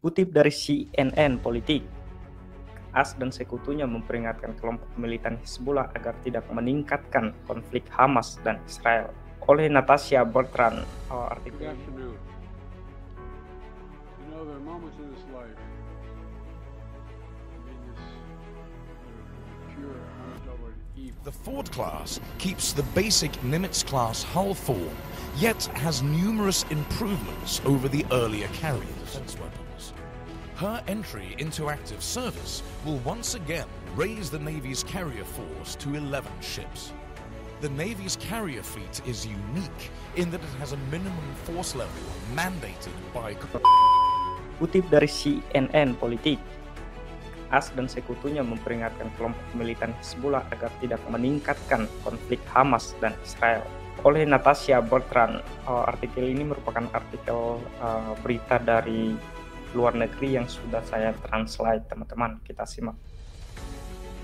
Kutip dari CNN Politik, AS dan sekutunya memperingatkan kelompok militan Hizbullah agar tidak meningkatkan konflik Hamas dan Israel. Oleh Natasha Bertrand, oh, artikel uh, The Ford class keeps the basic Nimitz class hull form, yet has numerous improvements over the earlier carriers. Her entry into active service will once again raise the Navy's carrier force to 11 ships. The Navy's carrier fleet is unique in that it has a minimum force level mandated by... Kutip dari CNN Politik, AS dan sekutunya memperingatkan kelompok militan Hezbollah agar tidak meningkatkan konflik Hamas dan Israel. Oleh Natasha Bertrand, uh, artikel ini merupakan artikel uh, berita dari luar negeri yang sudah saya translate, teman-teman. Kita simak.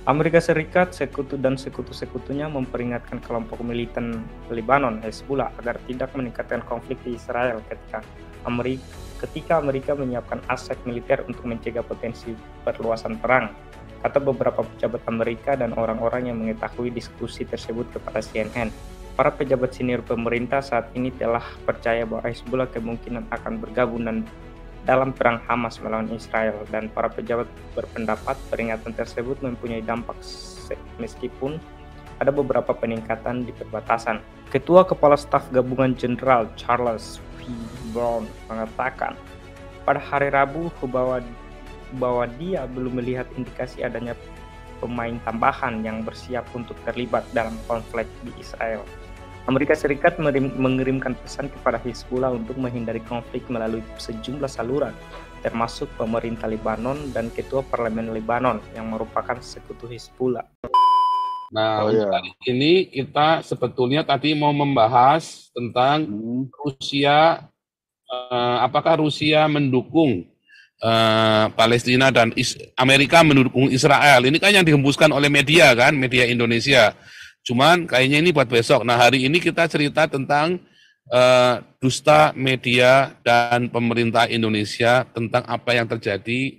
Amerika Serikat, sekutu dan sekutu-sekutunya memperingatkan kelompok militan Lebanon, Hezbollah, agar tidak meningkatkan konflik di Israel ketika Amerika, ketika Amerika menyiapkan aset militer untuk mencegah potensi perluasan perang, kata beberapa pejabat Amerika dan orang-orang yang mengetahui diskusi tersebut kepada CNN. Para pejabat senior pemerintah saat ini telah percaya bahwa Hezbollah kemungkinan akan bergabung dan dalam perang Hamas melawan Israel dan para pejabat berpendapat peringatan tersebut mempunyai dampak meskipun ada beberapa peningkatan di perbatasan. Ketua Kepala Staf Gabungan Jenderal Charles V. Brown mengatakan, pada hari Rabu bahwa, bahwa dia belum melihat indikasi adanya pemain tambahan yang bersiap untuk terlibat dalam konflik di Israel. Amerika Serikat mengirimkan pesan kepada Hizbullah untuk menghindari konflik melalui sejumlah saluran, termasuk pemerintah Lebanon dan ketua parlemen Lebanon yang merupakan sekutu Hizbullah. Nah, oh, iya. ini kita sebetulnya tadi mau membahas tentang hmm. Rusia, eh, apakah Rusia mendukung eh, Palestina dan Is Amerika mendukung Israel? Ini kan yang dihembuskan oleh media kan, media Indonesia Cuman kayaknya ini buat besok. Nah hari ini kita cerita tentang uh, dusta media dan pemerintah Indonesia tentang apa yang terjadi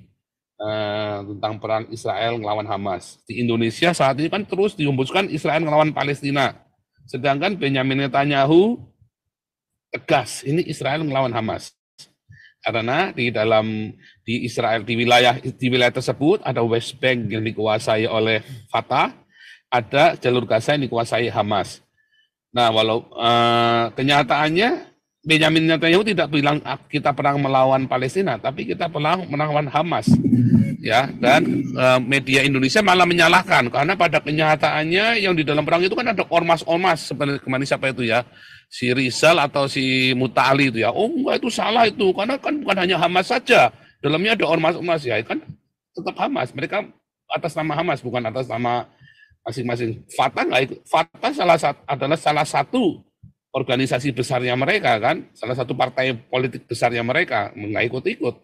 uh, tentang perang Israel melawan Hamas. Di Indonesia saat ini kan terus dihembuskan Israel melawan Palestina. Sedangkan Benjamin Netanyahu tegas, ini Israel melawan Hamas. Karena di dalam di Israel di wilayah di wilayah tersebut ada West Bank yang dikuasai oleh Fatah, ada jalur Gaza yang dikuasai Hamas. Nah, walau uh, kenyataannya Benjamin Netanyahu tidak bilang ah, kita perang melawan Palestina, tapi kita perang melawan Hamas. Ya, dan uh, media Indonesia malah menyalahkan karena pada kenyataannya yang di dalam perang itu kan ada ormas-ormas sebenarnya kemarin siapa itu ya? Si Rizal atau si Mutali itu ya. Oh, enggak itu salah itu karena kan bukan hanya Hamas saja. Dalamnya ada ormas-ormas ya, kan tetap Hamas. Mereka atas nama Hamas bukan atas nama masing-masing. Fatah nggak itu. Fatah salah satu adalah salah satu organisasi besarnya mereka kan, salah satu partai politik besarnya mereka nggak ikut-ikut,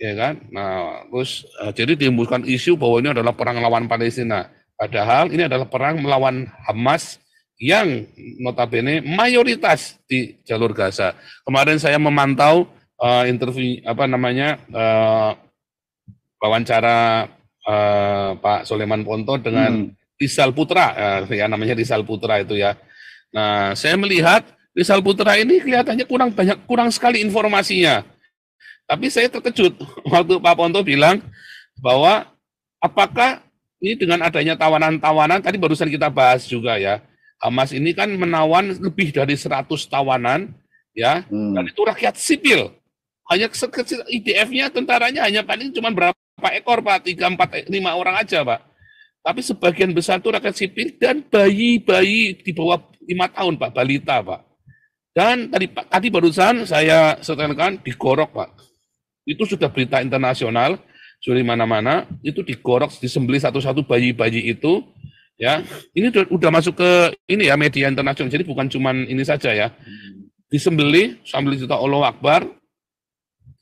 ya kan. Nah terus eh, jadi timbulkan isu bahwa ini adalah perang lawan Palestina. Padahal ini adalah perang melawan Hamas yang notabene mayoritas di jalur Gaza. Kemarin saya memantau uh, interview apa namanya uh, wawancara uh, Pak Soleman Ponto dengan hmm. Rizal Putra eh, ya namanya Rizal Putra itu ya. Nah, saya melihat Rizal Putra ini kelihatannya kurang banyak kurang sekali informasinya. Tapi saya terkejut waktu Pak Ponto bilang bahwa apakah ini dengan adanya tawanan-tawanan tadi barusan kita bahas juga ya. Hamas ini kan menawan lebih dari 100 tawanan ya. Hmm. Dan itu rakyat sipil. Hanya sekecil IDF-nya tentaranya hanya paling cuma berapa ekor Pak? 3 4 5 orang aja, Pak. Tapi sebagian besar itu rakyat sipil dan bayi-bayi di bawah lima tahun, Pak, balita, Pak. Dan tadi, Pak, tadi barusan saya setelkan digorok, Pak. Itu sudah berita internasional, suri mana-mana, itu digorok, disembeli satu-satu bayi-bayi itu, ya. Ini sudah masuk ke ini ya media internasional, jadi bukan cuman ini saja ya. Hmm. disembeli sambil cerita Allah Akbar,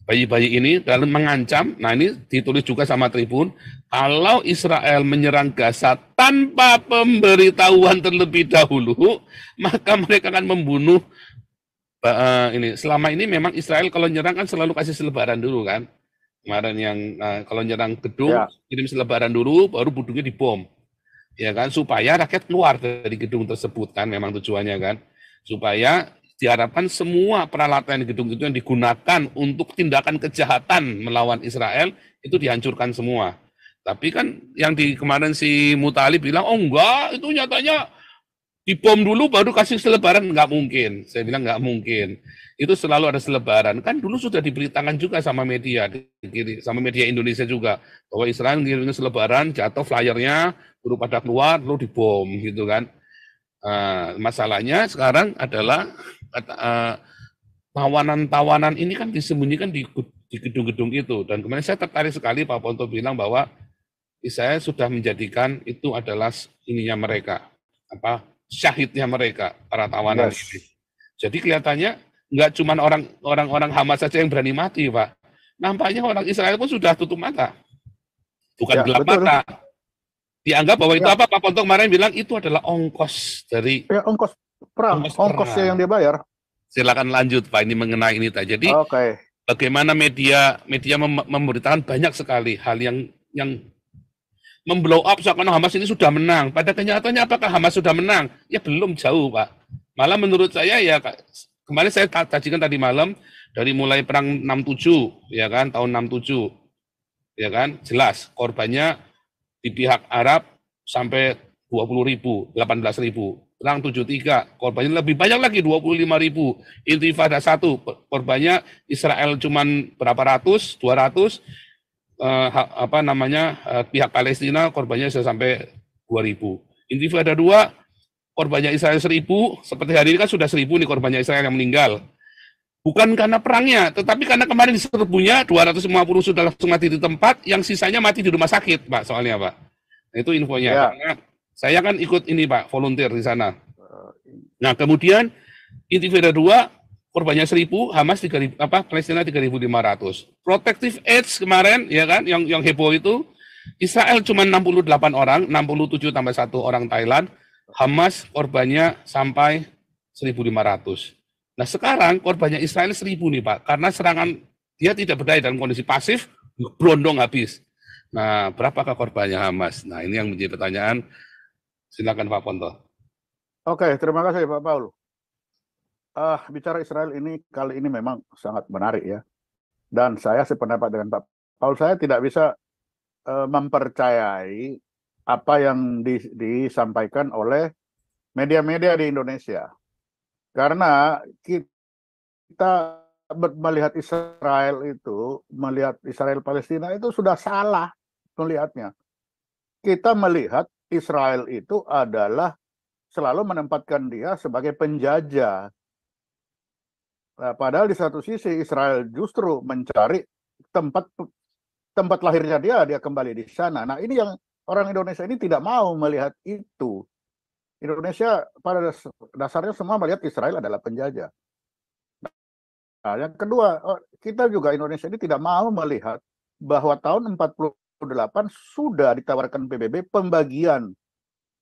bayi-bayi ini dan mengancam. Nah ini ditulis juga sama Tribun. Kalau Israel menyerang Gaza tanpa pemberitahuan terlebih dahulu, maka mereka akan membunuh uh, ini. Selama ini memang Israel kalau menyerang kan selalu kasih selebaran dulu kan. Kemarin yang uh, kalau menyerang gedung ya. kirim selebaran dulu, baru budungnya dibom. Ya kan supaya rakyat keluar dari gedung tersebut kan memang tujuannya kan supaya diharapkan semua peralatan gedung itu yang digunakan untuk tindakan kejahatan melawan Israel itu dihancurkan semua. Tapi kan yang di kemarin si Mutali bilang, oh enggak, itu nyatanya dibom dulu baru kasih selebaran, enggak mungkin. Saya bilang enggak mungkin. Itu selalu ada selebaran. Kan dulu sudah diberitakan juga sama media, sama media Indonesia juga, bahwa Israel ngirimnya selebaran, jatuh flyernya, baru pada keluar, lalu dibom gitu kan. Nah, masalahnya sekarang adalah Eh, tawanan-tawanan ini kan disembunyikan di gedung-gedung itu. Dan kemarin saya tertarik sekali Pak Ponto bilang bahwa saya sudah menjadikan itu adalah ininya mereka, apa syahidnya mereka para tawanan yes. ini. Jadi kelihatannya nggak cuma orang orang-orang Hamas saja yang berani mati, Pak. Nampaknya orang Israel pun sudah tutup mata, bukan ya, gelap betul. mata. Dianggap bahwa ya. itu apa? Pak Ponto kemarin bilang itu adalah ongkos dari ya, ongkos perang ongkos ongkosnya yang dia bayar silakan lanjut pak ini mengenai ini tak jadi okay. bagaimana media media mem memberitakan banyak sekali hal yang yang memblow up seakan Hamas ini sudah menang pada kenyataannya apakah Hamas sudah menang ya belum jauh pak malah menurut saya ya kemarin saya tajikan tadi malam dari mulai perang 67 ya kan tahun 67 ya kan jelas korbannya di pihak Arab sampai 20 ribu 18 ribu Lang 73 korbannya lebih banyak lagi 25 ribu intifada satu korbannya Israel cuma berapa ratus 200 eh, apa namanya eh, pihak Palestina korbannya bisa sampai 2 ribu. intifada dua korbannya Israel 1000 seperti hari ini kan sudah 1000 nih korbannya Israel yang meninggal bukan karena perangnya tetapi karena kemarin serbunya 250 sudah langsung mati di tempat yang sisanya mati di rumah sakit Pak soalnya Pak nah, itu infonya ya. karena saya kan ikut ini Pak, volunteer di sana. Eh, nah, kemudian Intifada 2 korbannya 1000, Hamas 3000 apa Palestina 3500. Protective Edge kemarin ya kan yang yang heboh itu Israel cuma 68 orang, 67 tambah 1 orang Thailand. Hamas korbannya sampai 1500. Nah, sekarang korbannya Israel 1000 nih, Pak. Karena serangan dia tidak berdaya dalam kondisi pasif, berondong habis. Nah, berapakah korbannya Hamas? Nah, ini yang menjadi pertanyaan Silakan Pak Ponto. Oke, terima kasih Pak Paul. Uh, bicara Israel ini kali ini memang sangat menarik ya. Dan saya sependapat dengan Pak Paul, saya tidak bisa uh, mempercayai apa yang di, disampaikan oleh media-media di Indonesia. Karena kita melihat Israel itu, melihat Israel Palestina itu sudah salah melihatnya. Kita melihat Israel itu adalah selalu menempatkan dia sebagai penjajah. Nah, padahal di satu sisi Israel justru mencari tempat tempat lahirnya dia, dia kembali di sana. Nah, ini yang orang Indonesia ini tidak mau melihat itu. Indonesia pada dasarnya semua melihat Israel adalah penjajah. Nah, yang kedua, oh, kita juga Indonesia ini tidak mau melihat bahwa tahun 40 sudah ditawarkan PBB pembagian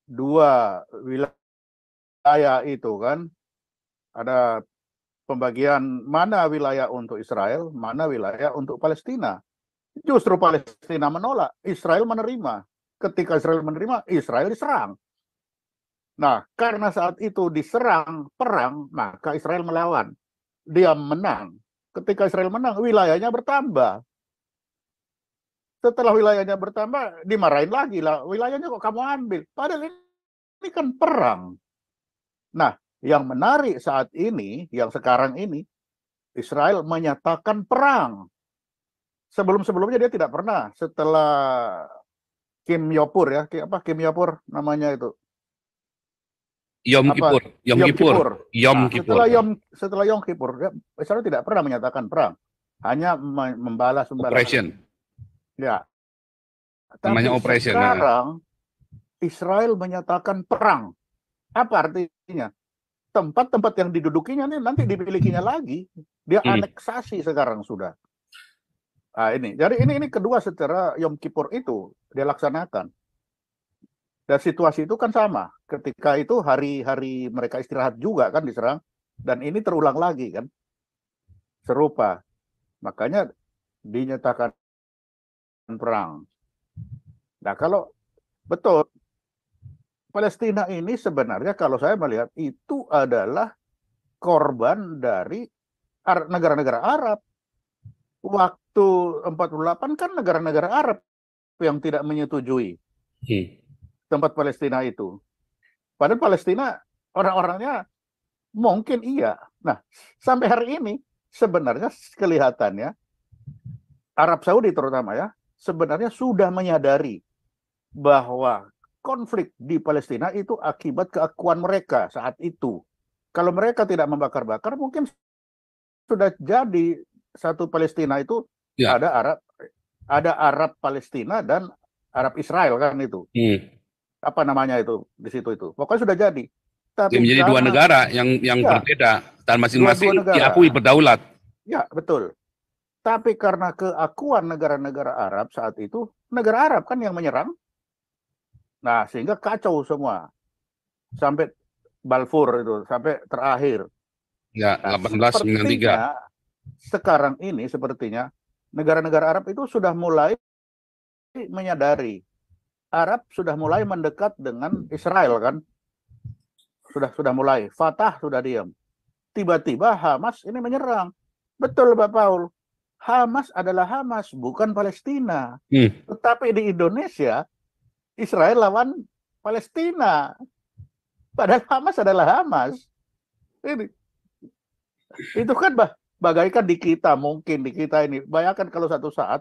dua wilayah itu kan. Ada pembagian mana wilayah untuk Israel, mana wilayah untuk Palestina. Justru Palestina menolak, Israel menerima. Ketika Israel menerima, Israel diserang. Nah, karena saat itu diserang perang, maka Israel melawan. Dia menang. Ketika Israel menang, wilayahnya bertambah setelah wilayahnya bertambah dimarahin lagi lah wilayahnya kok kamu ambil padahal ini, ini kan perang nah yang menarik saat ini yang sekarang ini Israel menyatakan perang sebelum-sebelumnya dia tidak pernah setelah Kim Yopur ya apa Kim Yopur namanya itu Yom apa? Kipur Yom, Yom Kipur, Kipur. Yom nah, Kipur. setelah Yom setelah Yom ya, Israel tidak pernah menyatakan perang hanya membalas membalas operation Ya. Tapi Namanya operation. Ya. Sekarang Israel menyatakan perang. Apa artinya? Tempat-tempat yang didudukinya nih nanti dimilikinya lagi. Dia hmm. aneksasi sekarang sudah. Nah, ini. Jadi ini ini kedua secara Yom Kippur itu dia laksanakan. Dan situasi itu kan sama. Ketika itu hari-hari mereka istirahat juga kan diserang. Dan ini terulang lagi kan. Serupa. Makanya dinyatakan perang. Nah, kalau betul Palestina ini sebenarnya kalau saya melihat itu adalah korban dari negara-negara Arab. Waktu 48 kan negara-negara Arab yang tidak menyetujui hmm. tempat Palestina itu. Padahal Palestina orang-orangnya mungkin iya. Nah, sampai hari ini sebenarnya kelihatannya Arab Saudi terutama ya, sebenarnya sudah menyadari bahwa konflik di Palestina itu akibat keakuan mereka saat itu. Kalau mereka tidak membakar-bakar, mungkin sudah jadi satu Palestina itu ya. ada Arab, ada Arab Palestina dan Arab Israel kan itu. Hmm. Apa namanya itu di situ itu. Pokoknya sudah jadi. Tapi ya, menjadi karena, dua negara yang yang ya, berbeda dan masing-masing diakui berdaulat. Ya betul. Tapi karena keakuan negara-negara Arab saat itu, negara Arab kan yang menyerang. Nah, sehingga kacau semua. Sampai Balfour itu, sampai terakhir. Ya, nah, 1893. Sekarang ini sepertinya negara-negara Arab itu sudah mulai menyadari Arab sudah mulai hmm. mendekat dengan Israel kan. Sudah sudah mulai, Fatah sudah diam. Tiba-tiba Hamas ini menyerang. Betul Bapak Paul Hamas adalah Hamas, bukan Palestina. Hmm. Tetapi di Indonesia, Israel lawan Palestina. Padahal Hamas adalah Hamas. Ini. Itu kan bah, bagaikan di kita, mungkin di kita ini. Bayangkan kalau satu saat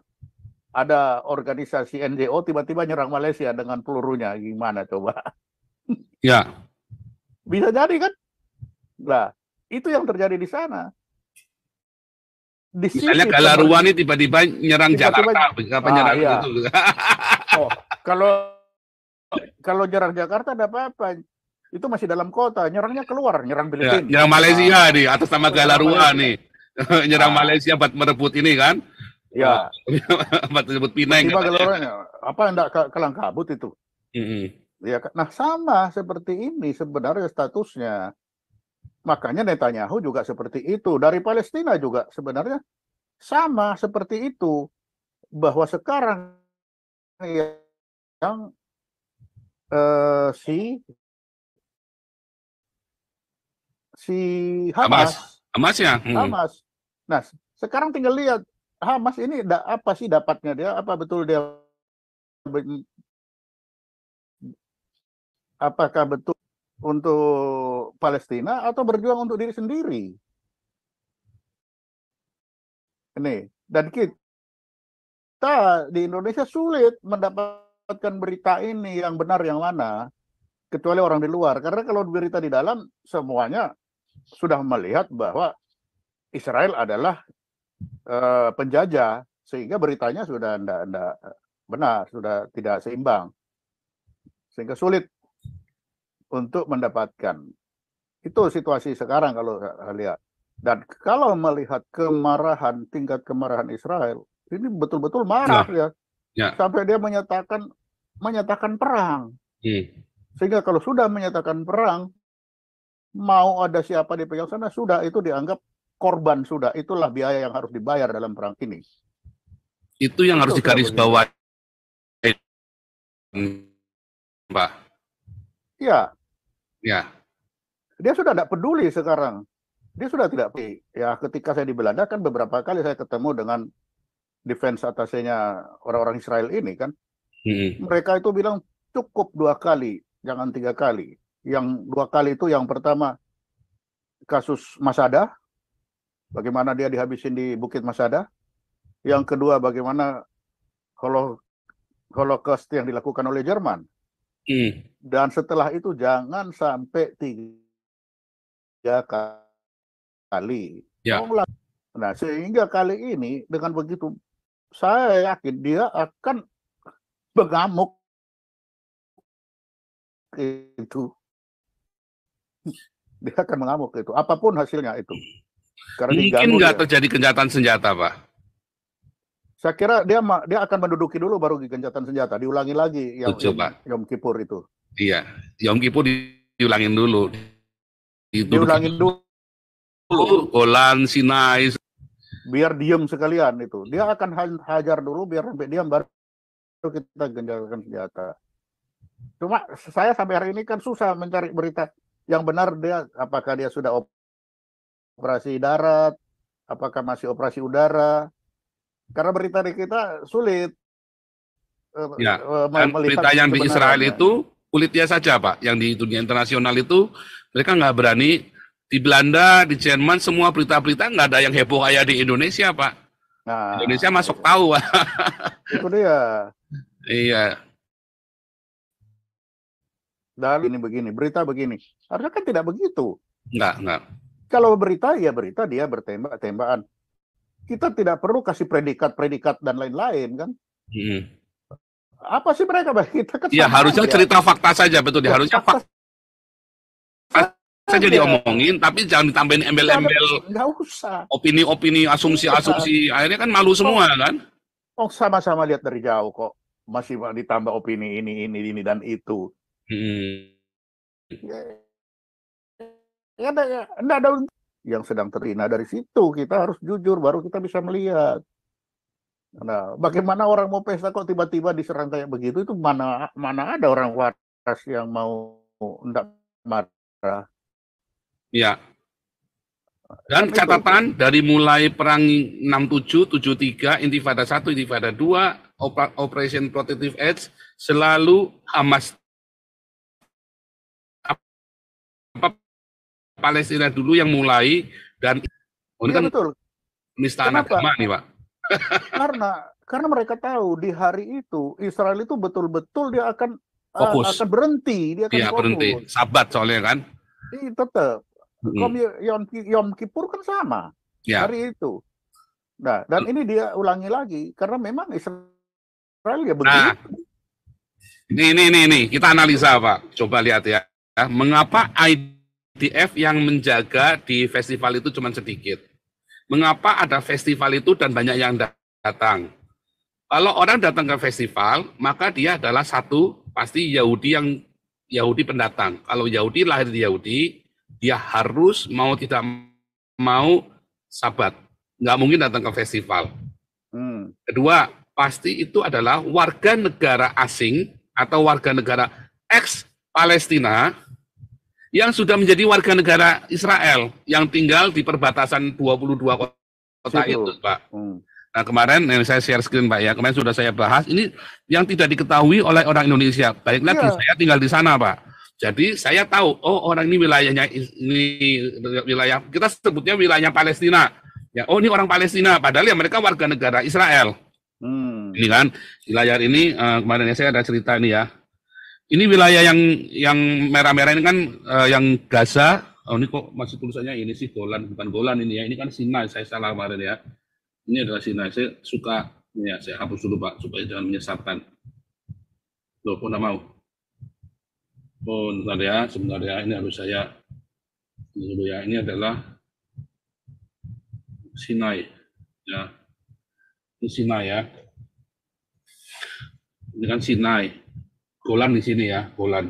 ada organisasi NGO tiba-tiba nyerang Malaysia dengan pelurunya. Gimana coba? Ya. Bisa jadi kan? Nah, itu yang terjadi di sana di Misalnya kalau ini tiba-tiba nyerang tiba -tiba, Jakarta, tiba ah, nyerang iya. itu? oh, kalau kalau nyerang Jakarta ada apa-apa? Itu masih dalam kota, nyerangnya keluar, nyerang ya, Filipina. Ya, nyerang Malaysia ah. nih, atas nama Galarua nih. nyerang ah. Malaysia buat merebut ini kan? Ya. buat merebut Pinang. apa enggak kelang kabut itu? Mm -hmm. Ya, nah sama seperti ini sebenarnya statusnya Makanya Netanyahu juga seperti itu. Dari Palestina juga sebenarnya sama seperti itu. Bahwa sekarang yang eh, si si Hamas. Hamas, Hamas ya. Hmm. Hamas. Nah, sekarang tinggal lihat Hamas ini da, apa sih dapatnya dia? Apa betul dia apakah betul untuk Palestina atau berjuang untuk diri sendiri. Ini dan kita di Indonesia sulit mendapatkan berita ini yang benar yang mana kecuali orang di luar karena kalau berita di dalam semuanya sudah melihat bahwa Israel adalah uh, penjajah sehingga beritanya sudah tidak benar sudah tidak seimbang sehingga sulit untuk mendapatkan. Itu situasi sekarang kalau saya lihat. Dan kalau melihat kemarahan, tingkat kemarahan Israel, ini betul-betul marah ya. ya. ya. Sampai dia menyatakan menyatakan perang. Hmm. Sehingga kalau sudah menyatakan perang, mau ada siapa di dipegang sana sudah itu dianggap korban sudah itulah biaya yang harus dibayar dalam perang ini itu yang itu harus digaris pak ya Ya. Dia sudah tidak peduli sekarang. Dia sudah tidak peduli. Ya, ketika saya di Belanda kan beberapa kali saya ketemu dengan defense atasnya orang-orang Israel ini kan. Hmm. Mereka itu bilang cukup dua kali, jangan tiga kali. Yang dua kali itu yang pertama kasus Masada, bagaimana dia dihabisin di Bukit Masada. Yang kedua bagaimana holocaust yang dilakukan oleh Jerman. Hmm. Dan setelah itu jangan sampai tiga kali. Ya. Nah, sehingga kali ini dengan begitu saya yakin dia akan mengamuk itu. Dia akan mengamuk itu, apapun hasilnya itu. Karena Mungkin nggak terjadi kenjatan senjata, Pak. Saya kira dia dia akan menduduki dulu baru gencatan senjata. Diulangi lagi yang Coba. Yom Kippur itu. Iya, Yom Kippur di, diulangin dulu. Diduduki diulangin dulu. dulu. Golan, Sinai. Biar diem sekalian itu. Dia akan hajar dulu biar sampai diam baru kita gencatan senjata. Cuma saya sampai hari ini kan susah mencari berita yang benar dia apakah dia sudah operasi darat, apakah masih operasi udara, karena berita di kita sulit. Eh, ya, dan eh, berita yang di Israel itu kulitnya saja Pak, yang di dunia internasional itu mereka nggak berani di Belanda, di Jerman semua berita-berita nggak ada yang heboh kayak di Indonesia Pak. Nah, Indonesia masuk tahu Itu dia. iya. Dan ini begini, berita begini. Harusnya kan tidak begitu. Enggak, enggak. Kalau berita ya berita dia bertembak-tembakan kita tidak perlu kasih predikat-predikat dan lain-lain kan. Hmm. Apa sih mereka? Kita kan ya harusnya ya. cerita fakta saja betul. Ya, harusnya fakta, fakta saja diomongin, tapi jangan ditambahin embel-embel. Opini-opini, asumsi-asumsi. Akhirnya kan malu semua kan. Oh sama-sama lihat dari jauh kok. Masih ditambah opini ini, ini, ini, dan itu. Hmm. Ya, ya, ya, ya, yang sedang terhina. Dari situ kita harus jujur, baru kita bisa melihat. Nah, bagaimana orang mau pesta kok tiba-tiba diserang kayak begitu? Itu mana mana ada orang waras yang mau tidak marah? Ya. Dan catatan dari mulai perang 67, 73, Intifada 1, Intifada 2, Operation Protective Edge, selalu Hamas apa Palestina dulu yang mulai dan ini ya, kan betul. penistaan agama nih Pak. Karena karena mereka tahu di hari itu Israel itu betul-betul dia akan eh, fokus. Uh, akan berhenti, dia akan ya, fokus. berhenti. Sabat soalnya kan. Iya tetap. Hmm. Yom, Yom Kippur kan sama ya. hari itu. Nah, dan mm. ini dia ulangi lagi karena memang Israel ya nah. begitu. Nah, ini ini ini ini kita analisa Pak. Coba lihat ya. Mengapa ID DF yang menjaga di festival itu cuma sedikit. Mengapa ada festival itu dan banyak yang datang? Kalau orang datang ke festival, maka dia adalah satu pasti Yahudi yang Yahudi pendatang. Kalau Yahudi lahir di Yahudi, dia harus mau tidak mau sabat. Nggak mungkin datang ke festival. Hmm. Kedua, pasti itu adalah warga negara asing atau warga negara ex Palestina yang sudah menjadi warga negara Israel yang tinggal di perbatasan 22 kota itu, Pak. Hmm. Nah kemarin yang eh, saya share screen Pak ya, kemarin sudah saya bahas ini yang tidak diketahui oleh orang Indonesia. Baik yeah. saya tinggal di sana Pak. Jadi saya tahu, oh orang ini wilayahnya ini wilayah kita sebutnya wilayah Palestina. Ya, oh ini orang Palestina, padahal ya mereka warga negara Israel. Hmm. Ini kan di layar ini uh, kemarin ya saya ada cerita ini ya. Ini wilayah yang yang merah-merah ini kan uh, yang Gaza. Oh, ini kok masih tulisannya ini sih Golan, bukan Golan ini ya. Ini kan Sinai, saya salah kemarin ya. Ini adalah Sinai. Saya suka ya, saya hapus dulu Pak supaya jangan menyesatkan. Loh, pun mau? Oh, ya, sebentar ya, sebentar Ini harus saya ini dulu ya. Ini adalah Sinai ya. Ini Sinai ya. Ini kan Sinai golan di sini ya, golan.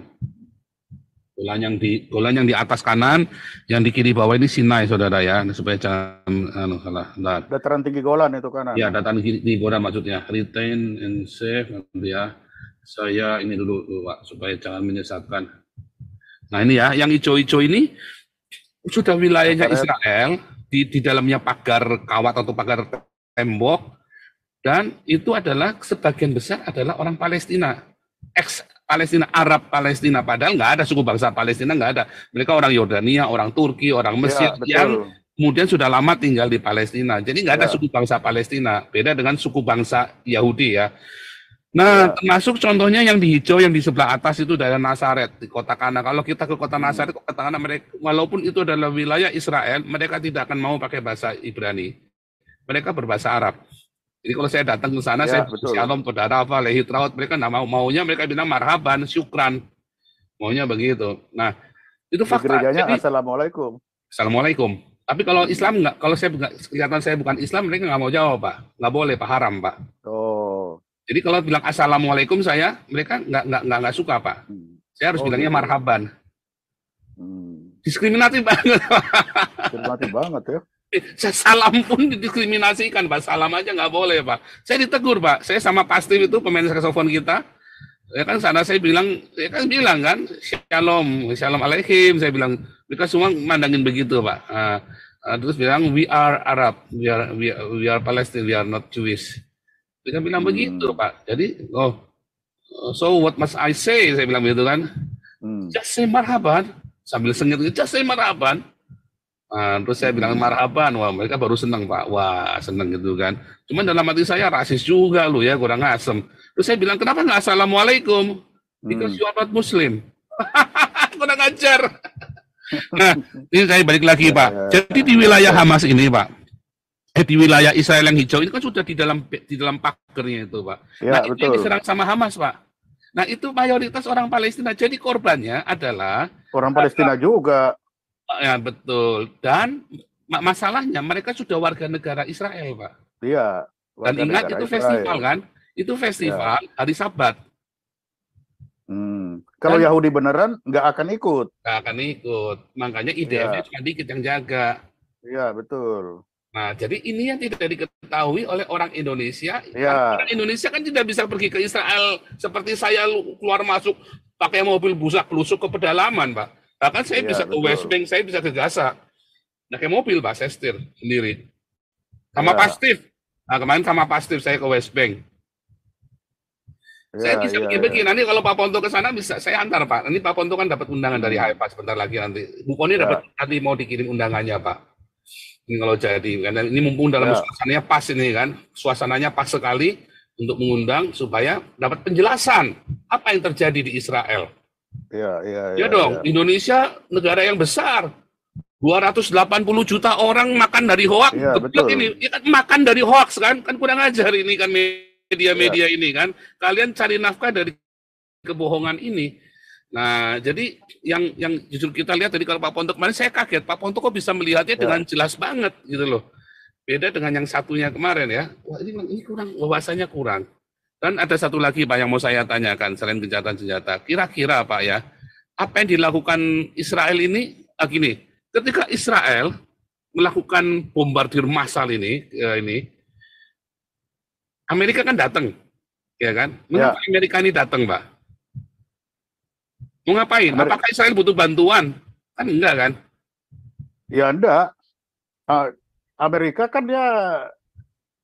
Golan yang di golan yang di atas kanan, yang di kiri bawah ini Sinai saudara ya, supaya jangan anu, salah. Bentar. Dataran tinggi golan itu kanan. Ya, dataran tinggi golan maksudnya. Retain and save ya. Saya ini dulu Pak supaya jangan menyesatkan. Nah, ini ya, yang hijau-hijau ini sudah wilayahnya Israel di di dalamnya pagar kawat atau pagar tembok dan itu adalah sebagian besar adalah orang Palestina ex Palestina Arab Palestina padahal nggak ada suku bangsa Palestina nggak ada mereka orang Yordania orang Turki orang ya, Mesir ya, yang kemudian sudah lama tinggal di Palestina jadi nggak ada ya. suku bangsa Palestina beda dengan suku bangsa Yahudi ya nah ya. termasuk contohnya yang di hijau yang di sebelah atas itu daerah Nazaret di kota Kana kalau kita ke kota hmm. Nazaret kota Kana mereka walaupun itu adalah wilayah Israel mereka tidak akan mau pakai bahasa Ibrani mereka berbahasa Arab jadi kalau saya datang ke sana, ya, saya betul. shalom pada lehi traut, mereka nggak mau. Maunya mereka bilang marhaban, syukran. Maunya begitu. Nah, itu fakta. Jadi, assalamualaikum. Assalamualaikum. Tapi kalau Islam nggak, kalau saya kelihatan saya bukan Islam, mereka nggak mau jawab pak, nggak boleh pak, haram pak. Oh. Jadi kalau bilang assalamualaikum saya, mereka nggak nggak nggak nggak suka pak. Hmm. Saya harus oh, bilangnya gitu. marhaban. Hmm. Diskriminatif banget. Diskriminatif banget ya saya salam pun didiskriminasikan pak salam aja nggak boleh pak saya ditegur pak saya sama pasti itu pemain saksofon kita ya kan sana saya bilang ya kan bilang kan shalom shalom alaikum saya bilang mereka semua mandangin begitu pak uh, uh, terus bilang we are Arab we are we are, we are Palestine we are not Jewish mereka bilang hmm. begitu pak jadi oh so what must I say saya bilang begitu kan hmm. just say marhaban sambil sengit just say marhaban Nah, terus saya bilang hmm. marhaban, wah mereka baru seneng pak, wah seneng gitu kan. Cuman dalam hati saya rasis juga lu ya, kurang asem. Terus saya bilang kenapa nggak assalamualaikum? Because hmm. you are not Muslim. kurang ajar. nah, ini saya balik lagi pak. Ya, ya, Jadi di ya. wilayah Hamas ini pak, eh, di wilayah Israel yang hijau ini kan sudah di dalam di dalam pagernya itu pak. Ya, nah itu diserang sama Hamas pak. Nah itu mayoritas orang Palestina. Jadi korbannya adalah orang Palestina juga Ya betul. Dan masalahnya mereka sudah warga negara Israel, Pak. Iya. Dan ingat itu festival kan? Itu iya. festival ya. hari Sabat. Hmm. Kalau Dan, Yahudi beneran nggak akan ikut. Nggak akan ikut. Makanya idf ya. Iya. cuma dikit yang jaga. Iya betul. Nah, jadi ini yang tidak diketahui oleh orang Indonesia. Ya. Orang Indonesia kan tidak bisa pergi ke Israel seperti saya keluar masuk pakai mobil busak lusuk ke pedalaman, Pak. Bahkan saya ya, bisa betul. ke West Bank, saya bisa ke Gaza. Naik mobil Pak Saya setir sendiri. Sama ya. Pastif. Nah, kemarin sama Pastif saya ke West Bank. Ya, saya iya, bisa ya, pergi Ya. Nanti kalau Pak Ponto ke sana bisa saya antar Pak. Nanti Pak Ponto kan dapat undangan dari HIPA hmm. sebentar lagi nanti. Bu ya. dapat iya. nanti mau dikirim undangannya Pak. Ini kalau jadi kan. ini mumpung dalam ya. suasananya pas ini kan. Suasananya pas sekali untuk mengundang supaya dapat penjelasan apa yang terjadi di Israel Iya, iya, iya. Ya dong, ya. Indonesia negara yang besar. 280 juta orang makan dari hoax. Ya, betul. Ini ya makan dari hoax kan? Kan kurang ajar ini kan media-media ya. ini kan. Kalian cari nafkah dari kebohongan ini. Nah, jadi yang yang jujur kita lihat tadi kalau Pak Ponto kemarin saya kaget, Pak Ponto kok bisa melihatnya ya. dengan jelas banget gitu loh. Beda dengan yang satunya kemarin ya. Wah, ini ini kurang wawasannya kurang. Dan ada satu lagi Pak yang mau saya tanyakan selain gencatan senjata. Kira-kira Pak ya, apa yang dilakukan Israel ini? Ah, gini, ketika Israel melakukan bombardir massal ini, ya ini Amerika kan datang, ya kan? Ya. Mengapa ya. Amerika ini datang, Pak? Mau ngapain? Amerika. Apakah Israel butuh bantuan? Kan enggak kan? Ya enggak. Ah, Amerika kan ya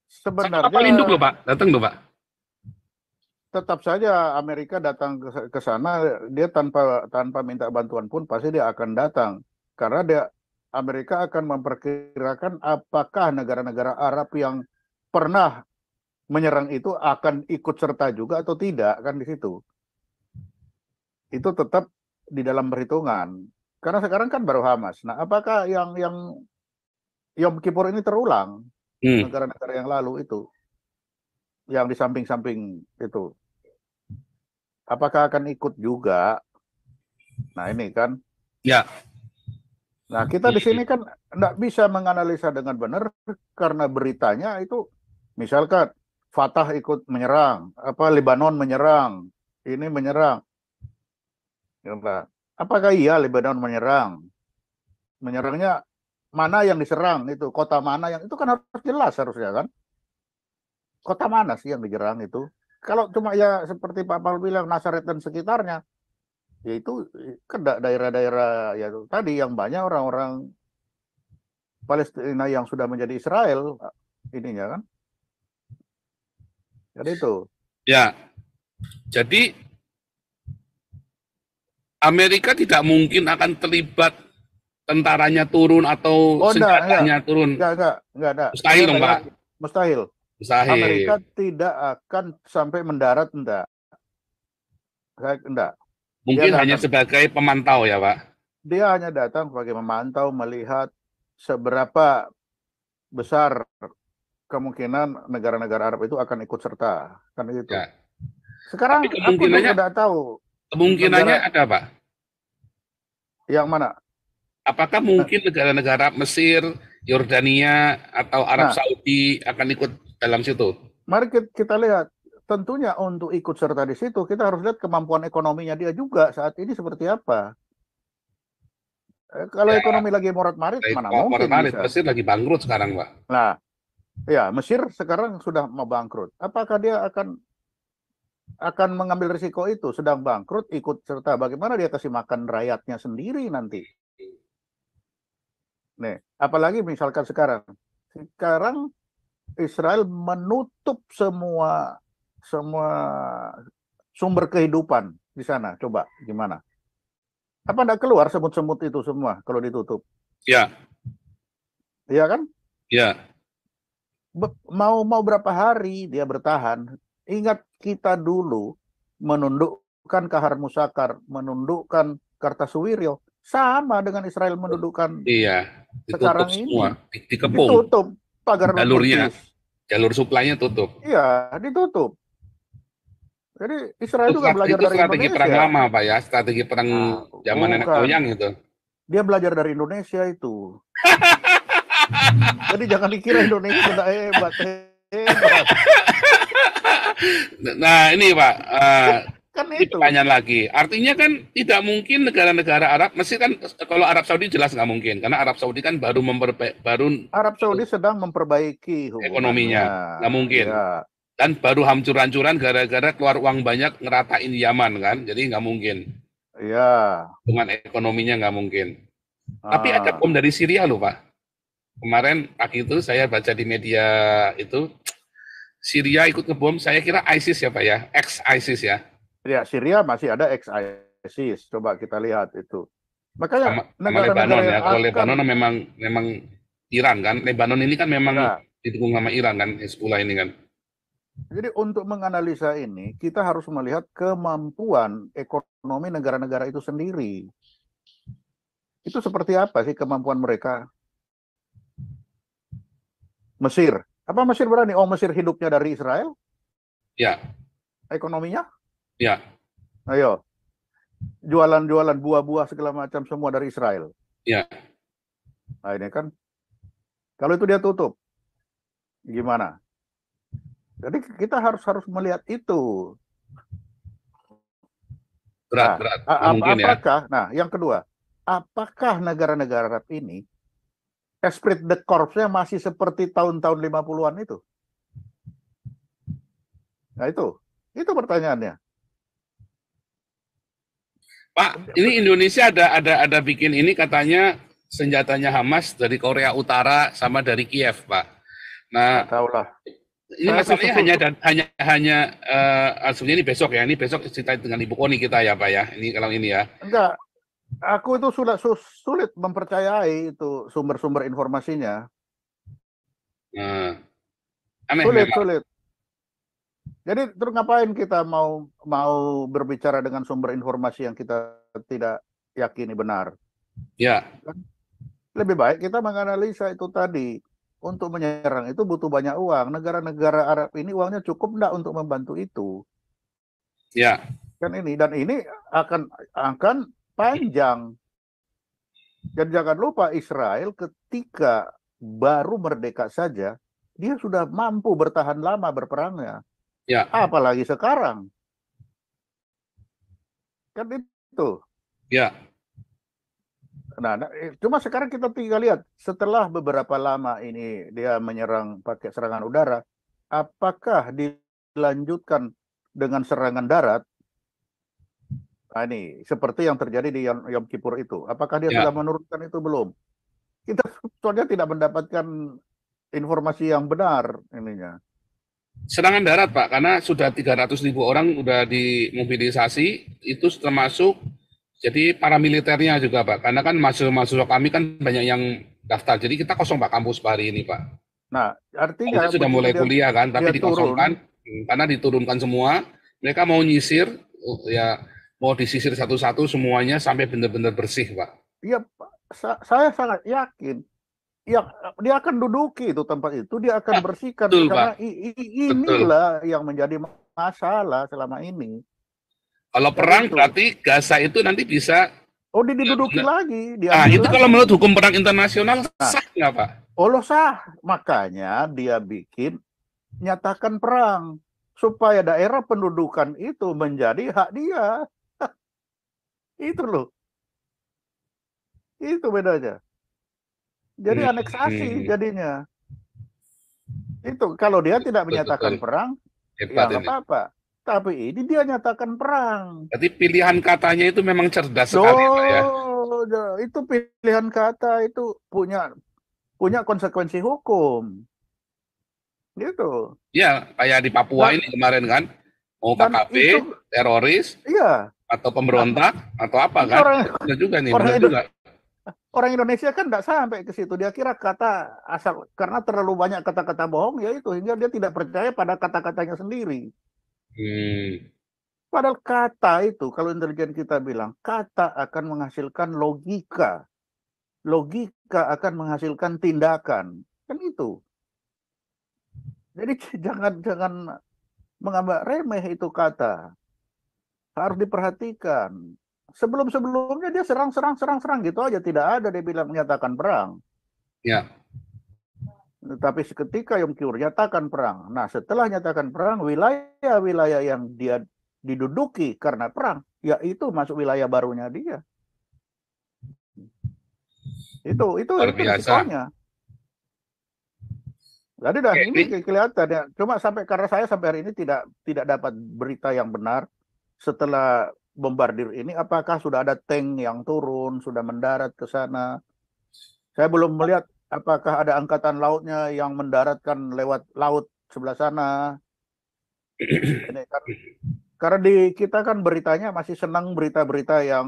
sebenarnya kapal induk loh Pak, datang loh Pak tetap saja Amerika datang ke sana dia tanpa tanpa minta bantuan pun pasti dia akan datang karena dia Amerika akan memperkirakan apakah negara-negara Arab yang pernah menyerang itu akan ikut serta juga atau tidak kan di situ. Itu tetap di dalam perhitungan. Karena sekarang kan baru Hamas. Nah, apakah yang yang Yom Kippur ini terulang hmm. negara-negara hmm. yang lalu itu? Yang di samping-samping itu apakah akan ikut juga? Nah ini kan. Ya. Nah kita di iya, sini iya. kan tidak bisa menganalisa dengan benar karena beritanya itu misalkan Fatah ikut menyerang, apa Lebanon menyerang, ini menyerang. Ya, apakah iya Lebanon menyerang? Menyerangnya mana yang diserang itu kota mana yang itu kan harus jelas harusnya kan kota mana sih yang diserang itu kalau cuma ya seperti Pak Paul bilang Nasaret dan sekitarnya, yaitu ke daerah-daerah ya tadi yang banyak orang-orang Palestina yang sudah menjadi Israel ininya kan. Jadi kan itu. Ya. Jadi Amerika tidak mungkin akan terlibat tentaranya turun atau oh, senjatanya enggak, turun. Enggak, enggak, enggak, enggak. Mustahil dong, Pak. Mustahil. Mustahil. Amerika tidak akan sampai mendarat enggak. Saya enggak. Mungkin hanya sebagai pemantau ya, Pak. Dia hanya datang sebagai memantau, melihat seberapa besar kemungkinan negara-negara Arab itu akan ikut serta kan itu. Ya. Sekarang Tapi kemungkinannya, tidak tahu. Kemungkinannya negara, ada, Pak. Yang mana? Apakah mungkin negara-negara Mesir, Yordania atau Arab nah, Saudi akan ikut dalam situ. Mari kita lihat tentunya untuk ikut serta di situ kita harus lihat kemampuan ekonominya dia juga saat ini seperti apa. Eh, kalau ya, ekonomi lagi morat marit, mana morat mungkin marit, bisa. Mesir lagi bangkrut sekarang, Pak. Nah, ya Mesir sekarang sudah mau bangkrut. Apakah dia akan akan mengambil risiko itu sedang bangkrut ikut serta bagaimana dia kasih makan rakyatnya sendiri nanti? Nih, apalagi misalkan sekarang, sekarang Israel menutup semua semua sumber kehidupan di sana. Coba gimana? Apa tidak keluar semut-semut itu semua kalau ditutup? Ya. Iya kan? Ya. mau mau berapa hari dia bertahan? Ingat kita dulu menundukkan Kahar Musakar, menundukkan Kartasuwiryo sama dengan Israel menundukkan. Iya. Sekarang semua. ini dikepung. ditutup pagar jalurnya putih. jalur suplainya tutup iya ditutup jadi Israel itu, belajar itu dari strategi Indonesia. perang lama pak ya strategi perang nah, zaman bukan. nenek moyang itu dia belajar dari Indonesia itu jadi jangan dikira Indonesia tidak hebat hebat nah ini pak uh, kan itu. Pertanyaan lagi. Artinya kan tidak mungkin negara-negara Arab, mesti kan kalau Arab Saudi jelas nggak mungkin karena Arab Saudi kan baru memperbaik, baru Arab Saudi sedang memperbaiki ekonominya. Nggak mungkin. Ya. Dan baru hancur-hancuran gara-gara keluar uang banyak ngeratain Yaman kan. Jadi nggak mungkin. Iya. Dengan ekonominya nggak mungkin. Ah. Tapi ada bom dari Syria loh, Pak. Kemarin pagi itu saya baca di media itu Syria ikut ngebom, saya kira ISIS ya Pak ya, ex ISIS ya ya Syria masih ada ex ISIS. Coba kita lihat itu. Makanya sama, negara, Lebanon ya. Kalau akan, Lebanon memang memang Iran kan. Lebanon ini kan memang ya. didukung sama Iran kan Hezbollah ini kan. Jadi untuk menganalisa ini kita harus melihat kemampuan ekonomi negara-negara itu sendiri. Itu seperti apa sih kemampuan mereka? Mesir. Apa Mesir berani? Oh Mesir hidupnya dari Israel? Ya. Ekonominya? Ya. Ayo. Jualan-jualan buah-buah segala macam semua dari Israel. Ya. Nah ini kan, kalau itu dia tutup, gimana? Jadi kita harus harus melihat itu. Berat, nah, berat. Ya. apakah, ya. nah yang kedua, apakah negara-negara Arab ini esprit de corps-nya masih seperti tahun-tahun 50-an itu? Nah itu, itu pertanyaannya. Pak, ini Indonesia ada ada ada bikin ini katanya senjatanya Hamas dari Korea Utara sama dari Kiev, Pak. Nah, tahulah. Ini masalahnya hanya dan hanya hanya uh, ini besok ya, ini besok cerita dengan Ibu Koni kita ya, Pak ya. Ini kalau ini ya. Enggak. Aku itu sulit sulit mempercayai itu sumber-sumber informasinya. Nah, aneh sulit, memang. sulit. Jadi terus ngapain kita mau mau berbicara dengan sumber informasi yang kita tidak yakini benar? Ya. Kan? Lebih baik kita menganalisa itu tadi. Untuk menyerang itu butuh banyak uang. Negara-negara Arab ini uangnya cukup enggak untuk membantu itu? Ya. Kan ini dan ini akan akan panjang. Dan jangan lupa Israel ketika baru merdeka saja, dia sudah mampu bertahan lama berperangnya Ya. Apalagi sekarang. Kan itu. Ya. Nah, nah, eh, cuma sekarang kita tinggal lihat setelah beberapa lama ini dia menyerang pakai serangan udara, apakah dilanjutkan dengan serangan darat? Nah, ini seperti yang terjadi di Yom Kippur itu. Apakah dia ya. sudah menurunkan itu belum? Kita soalnya tidak mendapatkan informasi yang benar ininya. Serangan darat Pak, karena sudah 300 ribu orang sudah dimobilisasi, itu termasuk jadi paramiliternya juga Pak, karena kan mahasiswa-mahasiswa kami kan banyak yang daftar, jadi kita kosong Pak kampus hari ini Pak. Nah artinya sudah mulai kuliah kan, tapi dikosongkan turun. karena diturunkan semua, mereka mau nyisir ya mau disisir satu-satu semuanya sampai benar-benar bersih Pak. Iya Pak, saya sangat yakin ya dia akan duduki itu tempat itu dia akan ya, bersihkan Betul, karena I, i, inilah Betul. yang menjadi masalah selama ini. Kalau perang itu. berarti Gaza itu nanti bisa Oh, diduduki nah, lagi. Dia nah, itu lagi. kalau menurut hukum perang internasional nah, sah nggak, Pak? Oh, sah. Makanya dia bikin nyatakan perang supaya daerah pendudukan itu menjadi hak dia. itu loh. Itu bedanya. Jadi hmm, aneksasi hmm. jadinya. Itu kalau dia tidak menyatakan perang, ya nggak apa-apa. Tapi ini dia nyatakan perang. Jadi pilihan katanya itu memang cerdas so, sekali ya. Itu pilihan kata itu punya punya konsekuensi hukum. Gitu. Ya kayak di Papua nah, ini kemarin kan. Mau KKP, itu, teroris, iya. atau pemberontak, atau apa kan? Orang, juga nih, orang juga. Orang Indonesia kan tidak sampai ke situ. Dia kira kata asal karena terlalu banyak kata-kata bohong ya itu hingga dia tidak percaya pada kata-katanya sendiri. Hmm. Padahal kata itu kalau intelijen kita bilang kata akan menghasilkan logika. Logika akan menghasilkan tindakan. Kan itu. Jadi jangan jangan mengambil remeh itu kata. Harus diperhatikan sebelum-sebelumnya dia serang-serang-serang-serang gitu aja. Tidak ada dia bilang menyatakan perang. Ya. Tapi seketika Yom Kippur nyatakan perang. Nah setelah nyatakan perang, wilayah-wilayah yang dia diduduki karena perang, yaitu masuk wilayah barunya dia. Itu itu Luar itu Jadi dah Oke, ini kelihatan ya. Cuma sampai karena saya sampai hari ini tidak tidak dapat berita yang benar setelah bombardir ini apakah sudah ada tank yang turun, sudah mendarat ke sana? Saya belum melihat apakah ada angkatan lautnya yang mendaratkan lewat laut sebelah sana. Ini kan, karena di kita kan beritanya masih senang berita-berita yang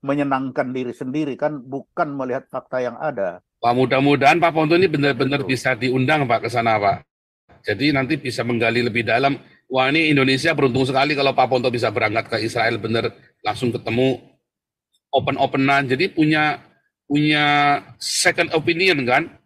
menyenangkan diri sendiri kan bukan melihat fakta yang ada. Pak mudah-mudahan Pak Ponto ini benar-benar bisa diundang Pak ke sana Pak. Jadi nanti bisa menggali lebih dalam wah ini Indonesia beruntung sekali kalau Pak Ponto bisa berangkat ke Israel benar langsung ketemu open openan jadi punya punya second opinion kan